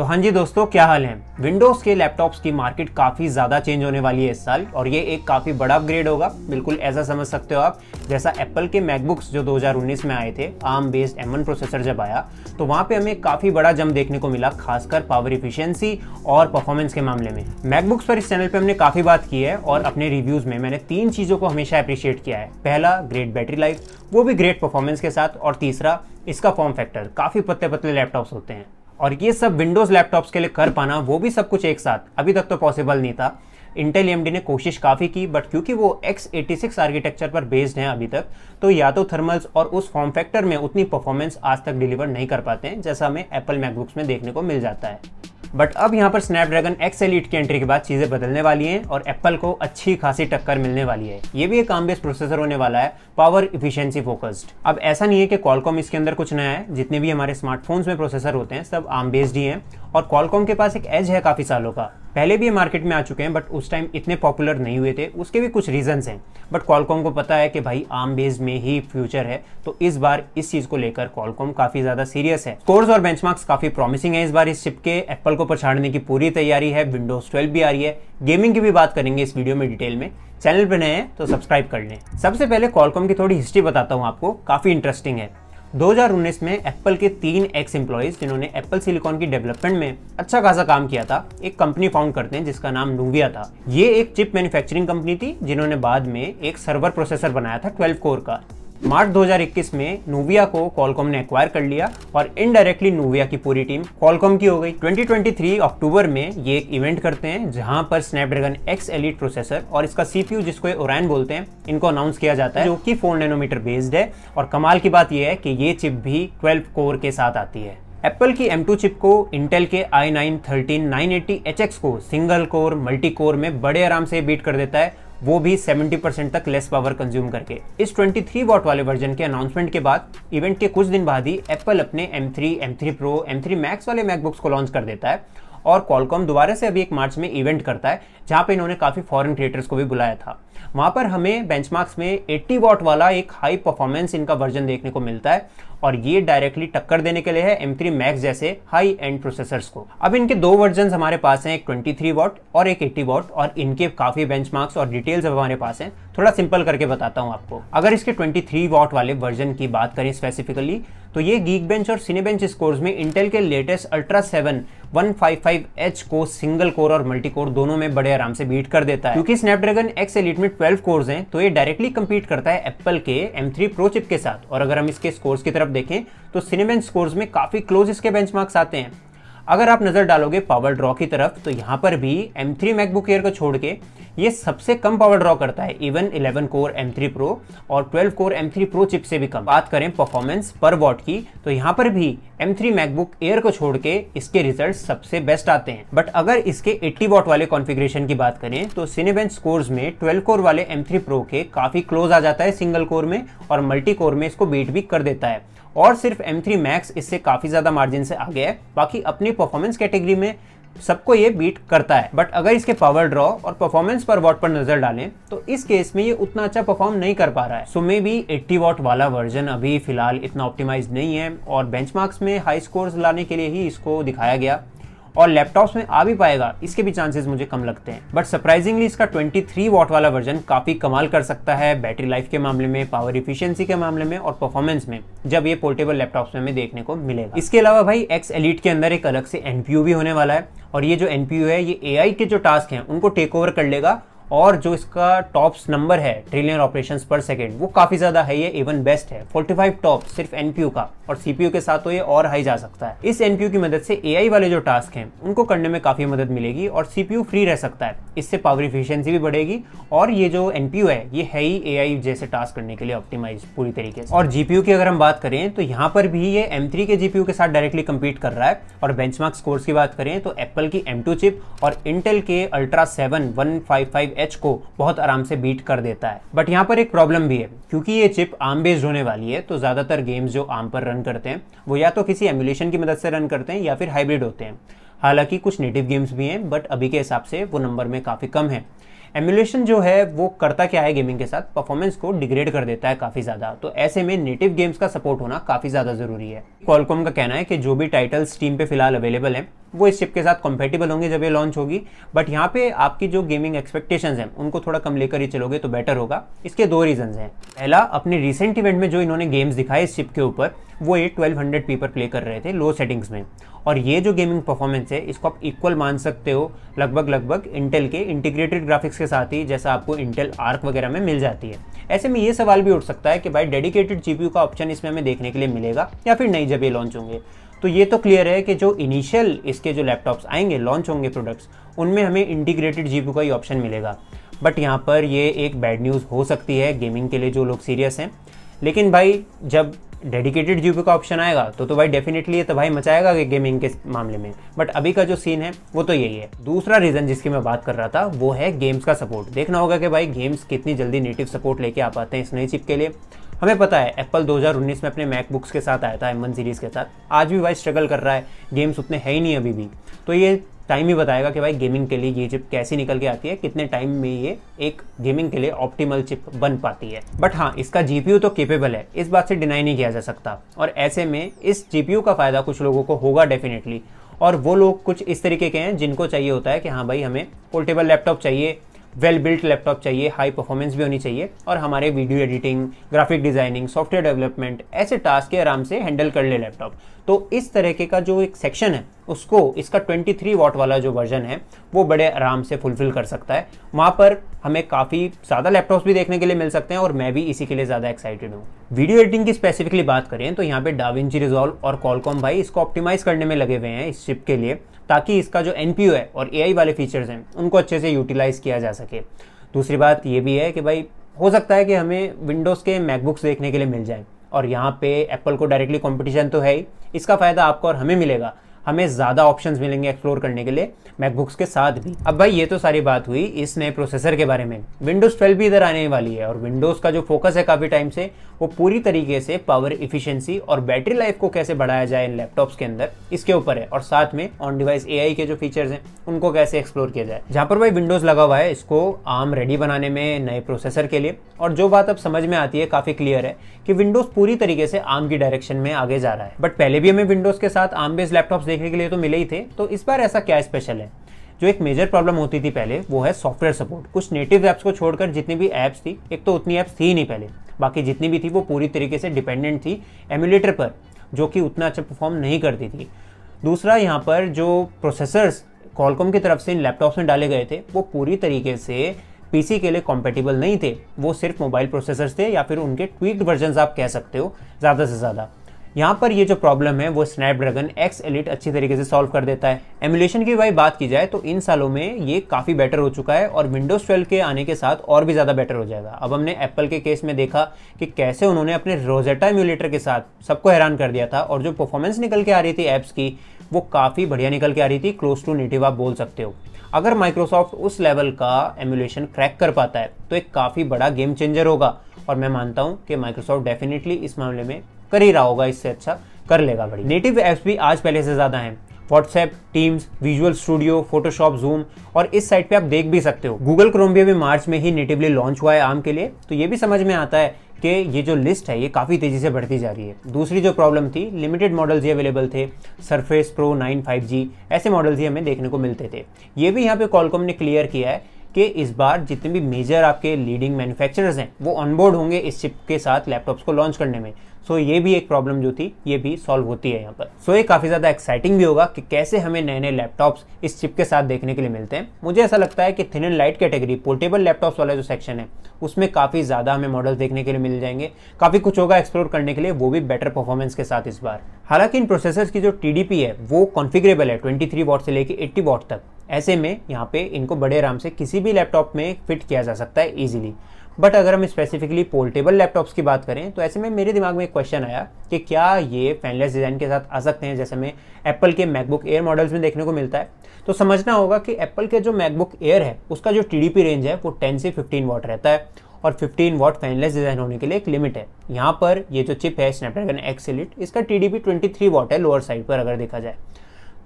तो हाँ जी दोस्तों क्या हाल है विंडोज के लैपटॉप्स की मार्केट काफ़ी ज़्यादा चेंज होने वाली है इस साल और ये एक काफ़ी बड़ा अपग्रेड होगा बिल्कुल ऐसा समझ सकते हो आप जैसा एप्पल के मैकबुक्स जो 2019 में आए थे आम बेस्ड एम प्रोसेसर जब आया तो वहाँ पे हमें काफ़ी बड़ा जम देखने को मिला खासकर पावर इफिशियंसी और परफॉर्मेंस के मामले में मैकबुक्स पर इस चैनल पर हमने काफ़ी बात की है और अपने रिव्यूज़ में मैंने तीन चीज़ों को हमेशा अप्रिशिएट किया है पहला ग्रेट बैटरी लाइफ वो भी ग्रेट परफॉर्मेंस के साथ और तीसरा इसका फॉर्म फैक्टर काफ़ी पतले पतले लैपटॉप्स होते हैं और ये सब विंडोज़ लैपटॉप्स के लिए कर पाना वो भी सब कुछ एक साथ अभी तक तो पॉसिबल नहीं था इंटेल एम ने कोशिश काफ़ी की बट क्योंकि वो एक्स एटी सिक्स आर्किटेक्चर पर बेस्ड हैं अभी तक तो या तो थर्मल्स और उस फॉर्म फैक्टर में उतनी परफॉर्मेंस आज तक डिलीवर नहीं कर पाते हैं जैसा हमें एप्पल मैकबुक्स में देखने को मिल जाता है बट अब यहाँ पर स्नैपड्रैगन एक्स एलिट की एंट्री के बाद चीज़ें बदलने वाली हैं और एप्पल को अच्छी खासी टक्कर मिलने वाली है ये भी एक आम बेस्ड प्रोसेसर होने वाला है पावर इफिशियंसी फोकस्ड अब ऐसा नहीं है कि कॉलकॉम इसके अंदर कुछ नया है जितने भी हमारे स्मार्टफोन्स में प्रोसेसर होते हैं सब आम बेस्ड ही हैं और कॉलकॉम के पास एक एज है काफ़ी सालों का पहले भी मार्केट में आ चुके हैं बट उस टाइम इतने पॉपुलर नहीं हुए थे उसके भी कुछ रीजंस हैं बट कॉलकॉम को पता है कि भाई आम बेस में ही फ्यूचर है तो इस बार इस चीज को लेकर कॉलकॉम काफी ज्यादा सीरियस है स्कोर्स और बेंचमार्क्स काफी प्रॉमिसिंग है इस बार इस चिप के एप्पल को पछाड़ने की पूरी तैयारी है विंडोज ट्वेल्व भी आ रही है गेमिंग की भी बात करेंगे इस वीडियो में डिटेल में चैनल पर नए हैं तो सब्सक्राइब कर लें सबसे पहले कॉलकॉम की थोड़ी हिस्ट्री बताता हूँ आपको काफी इंटरेस्टिंग है 2019 में एप्पल के तीन एक्स एम्प्लॉयज़ जिन्होंने एप्पल सिलिकॉन की डेवलपमेंट में अच्छा खासा काम किया था एक कंपनी फाउंड करते हैं जिसका नाम नूविया था ये एक चिप मैन्युफैक्चरिंग कंपनी थी जिन्होंने बाद में एक सर्वर प्रोसेसर बनाया था 12 कोर का मार्च 2021 में नोविया को कॉलकॉम ने एक्वायर कर लिया और इनडायरेक्टली नोविया की पूरी टीम कॉलकॉम की हो गई 2023 अक्टूबर में ये एक इवेंट करते हैं जहां पर स्नैपड्रैगन एक्स एलिट प्रोसेसर और इसका सीपीयू जिसको ओरान बोलते हैं इनको अनाउंस किया जाता है जो कि फोर नैनोमीटर बेस्ड है और कमाल की बात यह है कि ये चिप भी ट्वेल्व कोर के साथ आती है एप्पल की M2 चिप को इंटेल के i9 13980HX को सिंगल कोर मल्टी कोर में बड़े आराम से बीट कर देता है वो भी 70 परसेंट तक लेस पावर कंज्यूम करके इस 23 वॉट वाले वर्जन के अनाउंसमेंट के बाद इवेंट के कुछ दिन बाद ही एप्पल अपने M3, M3 Pro, M3 Max वाले मैकबुक्स को लॉन्च कर देता है और कॉलकॉम दोबारा से अभी एक मार्च में इवेंट करता है जहाँ पे इन्होंने काफ़ी फॉरेन क्रिएटर्स को भी बुलाया था वहाँ पर हमें बेंचमार्क्स में 80 वॉट वाला एक हाई परफॉर्मेंस इनका वर्जन देखने को मिलता है और ये डायरेक्टली टक्कर देने के लिए है एम थ्री मैक्स जैसे हाई एंड प्रोसेसर्स को अब इनके दो वर्जन हमारे पास हैं एक ट्वेंटी थ्री वॉट और एक एट्टी वॉट और इनके काफ़ी बेंचमार्क्स और डिटेल्स हमारे पास हैं थोड़ा सिंपल करके बताता हूँ आपको अगर इसके 23 वॉट वाले वर्जन की बात करें स्पेसिफिकली तो ये गीक बेंच और सिनेबेंच स्कोर्स में इंटेल के लेटेस्ट अल्ट्रा सेवन एच को सिंगल कोर और मल्टी कोर दोनों में बड़े आराम से बीट कर देता है क्योंकि स्नैपड्रैगन एक्स एलिट में 12 कोर्स हैं तो ये डायरेक्टली कम्पीट करता है एप्पल के M3 प्रो चिप के साथ और अगर हम इसके स्कोर्स की तरफ देखें तो सिनेबेंच स्कोर्स में काफी क्लोज इसके बेंच आते हैं अगर आप नज़र डालोगे पावर ड्रॉ की तरफ तो यहाँ पर भी M3 थ्री Air एयर को छोड़ के ये सबसे कम पावर ड्रॉ करता है इवन 11 कोर M3 Pro और 12 कोर M3 Pro चिप से भी कम बात करें परफॉर्मेंस पर वॉट की तो यहाँ पर भी M3 MacBook Air को छोड़ के इसके रिजल्ट सबसे बेस्ट आते हैं बट अगर इसके 80 वॉट वाले कॉन्फ़िगरेशन की बात करें तो सिनेबेंच स्कोर्स में 12 कोर वाले M3 Pro के काफ़ी क्लोज आ जाता है सिंगल कोर में और मल्टी कोर में इसको बीट भी कर देता है और सिर्फ M3 Max इससे काफ़ी ज़्यादा मार्जिन से आगे है बाकी अपने भी परफॉर्मेंस कैटेगरी में सबको ये बीट करता है बट अगर इसके पावर ड्रॉ और परफॉर्मेंस पर वॉट पर नजर डालें तो इस केस में ये उतना अच्छा परफॉर्म नहीं कर पा रहा है so maybe eighty watt वाला वर्जन अभी फिलहाल इतना ऑप्टिमाइज नहीं है और बेंचमार्क्स में हाई स्कोर्स लाने के लिए ही इसको दिखाया गया और लैपटॉप्स में आ भी पाएगा इसके भी चांसेस मुझे कम लगते हैं बट सरप्राइजिंगली इसका 23 वॉट वाला वर्जन काफी कमाल कर सकता है बैटरी लाइफ के मामले में पावर इफिशियंसी के मामले में और परफॉर्मेंस में जब ये पोर्टेबल लैपटॉप्स में हमें देखने को मिलेगा इसके अलावा भाई एक्स एलिट के अंदर एक अलग से एनपीयू भी होने वाला है और ये जो एनपीयू है ये ए के जो टास्क हैं उनको टेक ओवर कर लेगा और जो इसका टॉप्स नंबर है ट्रिलियन ऑपरेशन पर सेकेंड वो काफ़ी ज़्यादा है ये इवन बेस्ट है 45 टॉप सिर्फ एनपीयू का और सीपीयू के साथ तो ये और हाई जा सकता है इस एनपीयू की मदद से ए वाले जो टास्क हैं उनको करने में काफ़ी मदद मिलेगी और सीपीयू फ्री रह सकता है इससे पावर इफिशियंसी भी बढ़ेगी और ये जो एनपीयू है ये है ही ए जैसे टास्क करने के लिए ऑप्टिमाइज पूरी तरीके से और जीपीयू की अगर हम बात करें तो यहाँ पर भी ये एम के जीपीयू के साथ डायरेक्टली कम्पीट कर रहा है और बेंचमार्क स्कोर्स की बात करें तो एप्पल की एम चिप और इंटेल के Ultra seven one five five H को बहुत आराम से बीट कर देता है बट यहाँ पर एक प्रॉब्लम भी है क्योंकि ये चिप आम बेस्ड होने वाली है तो ज़्यादातर गेम्स जो आम पर रन करते हैं वो या तो किसी एम्यूलेशन की मदद से रन करते हैं या फिर हाइब्रिड होते हैं हालांकि कुछ नेटिव गेम्स भी हैं बट अभी के हिसाब से वो नंबर में काफ़ी कम है एम्यूलेशन जो है वो करता क्या है गेमिंग के साथ परफॉर्मेंस को डिग्रेड कर देता है काफ़ी ज़्यादा तो ऐसे में नेटिव गेम्स का सपोर्ट होना काफ़ी ज़्यादा ज़रूरी है कॉलकॉम का कहना है कि जो भी टाइटल्स टीम पे फिलहाल अवेलेबल हैं वो इस चिप के साथ कंपेटेबल होंगे जब ये लॉन्च होगी बट यहाँ पे आपकी जो गेमिंग एक्सपेक्टेशंस हैं उनको थोड़ा कम लेकर ही चलोगे तो बेटर होगा इसके दो रीजंस हैं पहला अपने रिसेंट इवेंट में जो इन्होंने गेम्स दिखाए इस चिप के ऊपर वो ये 1200 पी पर प्ले कर रहे थे लो सेटिंग्स में और ये जो गेमिंग परफॉर्मेंस है इसको आप इक्वल मान सकते हो लगभग लगभग इंटेल के इंटीग्रेटेड ग्राफिक्स के साथ ही जैसा आपको इंटेल आर्क वगैरह में मिल जाती है ऐसे में ये सवाल भी उठ सकता है कि भाई डेडिकेटेड जीपीयू का ऑप्शन इसमें हमें देखने के लिए मिलेगा या फिर नहीं जब ये लॉन्च होंगे तो ये तो क्लियर है कि जो इनिशियल इसके जो लैपटॉप्स आएंगे लॉन्च होंगे प्रोडक्ट्स उनमें हमें इंटीग्रेटेड जीपीयू का ही ऑप्शन मिलेगा बट यहाँ पर ये एक बैड न्यूज़ हो सकती है गेमिंग के लिए जो लोग सीरियस हैं लेकिन भाई जब डेडिकेटेड जीपीयू का ऑप्शन आएगा तो तो भाई डेफिनेटली ये तो भाई मचाएगा कि गेमिंग के मामले में बट अभी का जो सीन है वो तो यही है दूसरा रीज़न जिसकी मैं बात कर रहा था वो है गेम्स का सपोर्ट देखना होगा कि भाई गेम्स कितनी जल्दी नेटिव सपोर्ट लेके आ पाते हैं इस नई चिप के लिए हमें पता है एप्पल 2019 में अपने मैकबुक्स के साथ आया था एम सीरीज़ के साथ आज भी भाई स्ट्रगल कर रहा है गेम्स उतने है ही नहीं अभी भी तो ये टाइम ही बताएगा कि भाई गेमिंग के लिए ये चिप कैसी निकल के आती है कितने टाइम में ये एक गेमिंग के लिए ऑप्टिमल चिप बन पाती है बट हाँ इसका जीपीयू तो केपेबल है इस बात से डिनाई नहीं किया जा सकता और ऐसे में इस जीपीयू का फायदा कुछ लोगों को होगा डेफिनेटली और वो लोग कुछ इस तरीके के हैं जिनको चाहिए होता है कि हाँ भाई हमें पोर्टेबल लैपटॉप चाहिए वेल बिल्ट लैपटॉप चाहिए हाई परफॉर्मेंस भी होनी चाहिए और हमारे video editing graphic designing software development ऐसे टास्क आराम से हैंडल कर ले लैपटॉप तो इस तरीके का जो एक सेक्शन है उसको इसका 23 वॉट वाला जो वर्जन है वो बड़े आराम से फुलफिल कर सकता है वहाँ पर हमें काफ़ी ज़्यादा लैपटॉप्स भी देखने के लिए मिल सकते हैं और मैं भी इसी के लिए ज़्यादा एक्साइटेड हूँ वीडियो एडिटिंग की स्पेसिफिकली बात करें तो यहाँ पे डाविंची रिजॉल्व और कॉलकॉम भाई इसको ऑप्टिमाइज़ करने में लगे हुए हैं इस चिप के लिए ताकि इसका जो एन है और ए वाले फीचर्स हैं उनको अच्छे से यूटिलाइज़ किया जा सके दूसरी बात ये भी है कि भाई हो सकता है कि हमें विंडोज़ के मैकबुक्स देखने के लिए मिल जाए और यहाँ पे एप्पल को डायरेक्टली कंपटीशन तो है ही इसका फ़ायदा आपको और हमें मिलेगा हमें ज़्यादा ऑप्शंस मिलेंगे एक्सप्लोर करने के लिए मैकबुक्स के साथ भी अब भाई ये तो सारी बात हुई इस नए प्रोसेसर के बारे में विंडोज़ ट्वेल्व भी इधर आने वाली है और विंडोज़ का जो फोकस है काफ़ी टाइम से वो पूरी तरीके से पावर इफिशियंसी और बैटरी लाइफ को कैसे बढ़ाया जाए इन लैपटॉप्स के अंदर इसके ऊपर है और साथ में ऑन डिवाइस ए के जो फीचर्स हैं उनको कैसे एक्सप्लोर किया जाए जहाँ पर भाई विंडोज़ लगा हुआ है इसको आम रेडी बनाने में नए प्रोसेसर के लिए और जो बात अब समझ में आती है काफ़ी क्लियर है कि विंडोज़ पूरी तरीके से आम की डायरेक्शन में आगे जा रहा है बट पहले भी हमें विंडोज़ के साथ आम बेस्ड लैपटॉप्स देखने के लिए तो मिले ही थे तो इस बार ऐसा क्या स्पेशल है जो एक मेजर प्रॉब्लम होती थी पहले वो है सॉफ्टवेयर सपोर्ट कुछ नेटिव ऐप्स को छोड़कर जितनी भी ऐप्स थी एक तो उतनी ऐप्स थी ही नहीं पहले बाकी जितनी भी थी वो पूरी तरीके से डिपेंडेंट थी एम्यूलेटर पर जो कि उतना अच्छा परफॉर्म नहीं करती थी दूसरा यहाँ पर जो प्रोसेसर्स कॉलकॉम की तरफ से इन लैपटॉप्स में डाले गए थे वो पूरी तरीके से पीसी के लिए कॉम्पेटिबल नहीं थे वो सिर्फ मोबाइल प्रोसेसर्स थे या फिर उनके ट्वीट वर्जन आप कह सकते हो ज़्यादा से ज़्यादा यहाँ पर ये जो प्रॉब्लम है वो स्नैपड्रैगन एक्स एलिट अच्छी तरीके से सॉल्व कर देता है एमुलेशन की भाई बात की जाए तो इन सालों में ये काफ़ी बेटर हो चुका है और विंडोज ट्वेल्व के आने के साथ और भी ज़्यादा बेटर हो जाएगा अब हमने एप्पल के केस में देखा कि कैसे उन्होंने अपने रोजेटा एम्यूलेटर के साथ सबको हैरान कर दिया था और जो परफॉर्मेंस निकल के आ रही थी ऐप्स की वो काफ़ी बढ़िया निकल के आ रही थी क्लोज टू नेटिव आप बोल सकते हो अगर माइक्रोसॉफ्ट उस लेवल का एमुलेशन क्रैक कर पाता है तो एक काफ़ी बड़ा गेम चेंजर होगा और मैं मानता हूँ कि माइक्रोसॉफ्ट डेफिनेटली इस मामले में कर ही रहा होगा इससे अच्छा कर लेगा बड़ी नेटिव ऐप्स भी आज पहले से ज़्यादा हैं WhatsApp Teams Visual Studio Photoshop Zoom और इस साइट पे आप देख भी सकते हो गूगल क्रोम भी अभी मार्च में ही नेटिवली लॉन्च हुआ है आम के लिए तो ये भी समझ में आता है कि ये जो लिस्ट है ये काफ़ी तेज़ी से बढ़ती जा रही है दूसरी जो प्रॉब्लम थी लिमिटेड मॉडल्स ये अवेलेबल थे Surface Pro nine five G ऐसे मॉडल्स ही हमें देखने को मिलते थे ये भी यहाँ पे कॉलकॉम ने क्लियर किया है कि इस बार जितने भी मेजर आपके लीडिंग मैन्युफैक्चरर्स हैं वो ऑनबोर्ड होंगे इस चिप के साथ लैपटॉप्स को लॉन्च करने में सो so, ये भी एक प्रॉब्लम जो थी ये भी सॉल्व होती है यहाँ पर सो so, ये काफ़ी ज़्यादा एक्साइटिंग भी होगा कि कैसे हमें नए नए लैपटॉप्स इस चिप के साथ देखने के लिए मिलते हैं मुझे ऐसा लगता है कि thin and light category portable laptops वाला जो सेक्शन है उसमें काफ़ी ज़्यादा हमें मॉडल्स देखने के लिए मिल जाएंगे काफ़ी कुछ होगा एक्सप्लोर करने के लिए वो भी बेटर परफॉर्मेंस के साथ इस बार हालांकि इन प्रोसेसर्स की जो टी है वो कॉन्फिगरेबल है ट्वेंटी थ्री वॉट से लेकर एट्टी वॉट तक ऐसे में यहाँ पे इनको बड़े आराम से किसी भी लैपटॉप में फिट किया जा सकता है ईजिली बट अगर हम स्पेसिफिकली पोर्टेबल लैपटॉप्स की बात करें तो ऐसे में मेरे दिमाग में एक क्वेश्चन आया कि क्या ये फैनलेस डिज़ाइन के साथ आ सकते हैं जैसे में एप्पल के मैकबुक एयर मॉडल्स में देखने को मिलता है तो समझना होगा कि एप्पल के जो मैकबुक एयर है उसका जो टी रेंज है वो टेन से फिफ्टीन वॉट रहता है और 15 वॉट फैनलेस डिज़ाइन होने के लिए एक लिमिट है यहाँ पर ये जो चिप है स्नैपड्रैगन एक्सिलिट इसका T D P twenty three watt है लोअर साइड पर अगर देखा जाए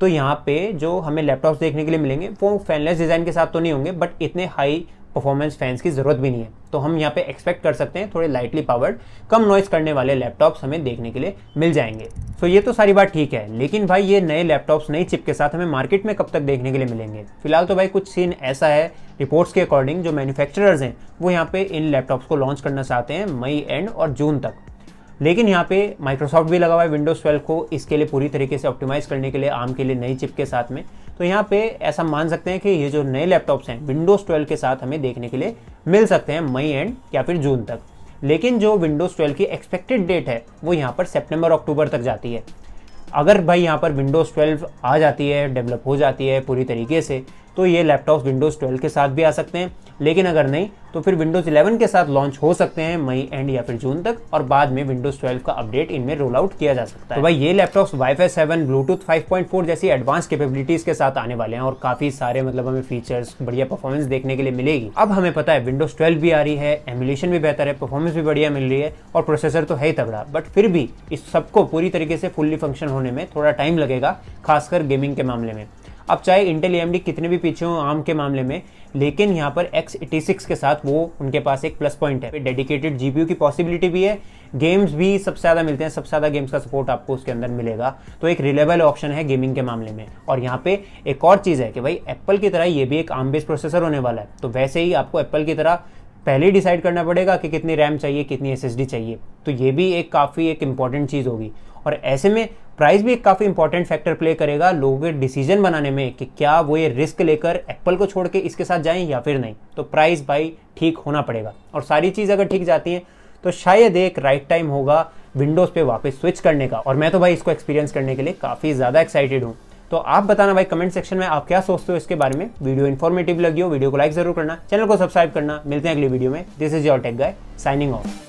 तो यहाँ पे जो हमें लैपटॉप्स देखने के लिए मिलेंगे वो फैनलेस डिज़ाइन के साथ तो नहीं होंगे बट इतने हाई परफॉर्मेंस फैंस की ज़रूरत भी नहीं है तो हम यहाँ पे एक्सपेक्ट कर सकते हैं थोड़े लाइटली पावर्ड कम नॉइस करने वाले लैपटॉप्स हमें देखने के लिए मिल जाएंगे तो ये तो सारी बात ठीक है लेकिन भाई ये नए लैपटॉप्स नई चिप के साथ हमें मार्केट में कब तक देखने के लिए मिलेंगे फिलहाल तो भाई कुछ सीन ऐसा है रिपोर्ट्स के अकॉर्डिंग जो मैन्युफैक्चरर्स हैं वो यहाँ पे इन लैपटॉप्स को लॉन्च करना चाहते हैं मई एंड और जून तक लेकिन यहाँ पे माइक्रोसॉफ्ट भी लगा हुआ है विंडोज़ 12 को इसके लिए पूरी तरीके से ऑप्टिमाइज़ करने के लिए आम के लिए नई चिप के साथ में तो यहाँ पे ऐसा मान सकते हैं कि ये जो नए लैपटॉप्स हैं विंडोज़ 12 के साथ हमें देखने के लिए मिल सकते हैं मई एंड या फिर जून तक लेकिन जो विंडोज़ ट्वेल्व की एक्सपेक्टेड डेट है वो यहाँ पर सेप्टेम्बर अक्टूबर तक जाती है अगर भाई यहाँ पर विंडोज़ 12 आ जाती है डेवलप हो जाती है पूरी तरीके से तो ये लैपटॉप विंडोज़ ट्वेल्व के साथ भी आ सकते हैं लेकिन अगर नहीं तो फिर विंडोज़ 11 के साथ लॉन्च हो सकते हैं मई एंड या फिर जून तक और बाद में विंडोज़ 12 का अपडेट इनमें रोल आउट किया जा सकता तो है तो भाई ये laptops WiFi seven Bluetooth five जैसी एडवांस कैपेबिलिटीज़ के साथ आने वाले हैं और काफ़ी सारे मतलब हमें फीचर्स बढ़िया परफॉर्मेंस देखने के लिए मिलेगी अब हमें पता है विंडोज़ ट्वेल्व भी आ रही है एमुलेशन भी बेहतर है परफॉर्मेंस भी बढ़िया मिल रही है और प्रोसेसर तो है ही तगड़ा बट फिर भी इस सबको पूरी तरीके से फुल्ली फंक्शन होने में थोड़ा टाइम लगेगा खासकर गेमिंग के मामले में अब चाहे इंटेल एम कितने भी पीछे हों आम के मामले में लेकिन यहाँ पर एक्स सिक्स के साथ वो उनके पास एक प्लस पॉइंट है डेडिकेटेड जी की पॉसिबिलिटी भी है गेम्स भी सबसे ज़्यादा मिलते हैं सबसे ज़्यादा गेम्स का सपोर्ट आपको उसके अंदर मिलेगा तो एक रिलेबल ऑप्शन है गेमिंग के मामले में और यहाँ पे एक और चीज़ है कि भाई एप्पल की तरह ये भी एक आम बेस्ड प्रोसेसर होने वाला है तो वैसे ही आपको एप्पल की तरह पहले ही डिसाइड करना पड़ेगा कि कितनी रैम चाहिए कितनी एस चाहिए तो ये भी एक काफ़ी एक इम्पॉर्टेंट चीज़ होगी और ऐसे में प्राइस भी एक काफ़ी इंपॉर्टेंट फैक्टर प्ले करेगा लोगों के डिसीजन बनाने में कि क्या वो ये रिस्क लेकर एप्पल को छोड़ के इसके साथ जाएं या फिर नहीं तो प्राइस भाई ठीक होना पड़ेगा और सारी चीज़ अगर ठीक जाती है तो शायद एक राइट टाइम होगा विंडोज़ पे वापस स्विच करने का और मैं तो भाई इसको एक्सपीरियंस करने के लिए काफ़ी ज़्यादा एक्साइटेड हूँ तो आप बताना भाई कमेंट सेक्शन में आप क्या सोचते हो इसके बारे में वीडियो इन्फॉर्मेटिव लगी हो वीडियो को लाइक जरूर करना चैनल को सब्सक्राइब करना मिलते हैं अगली वीडियो में this is your tech guy signing of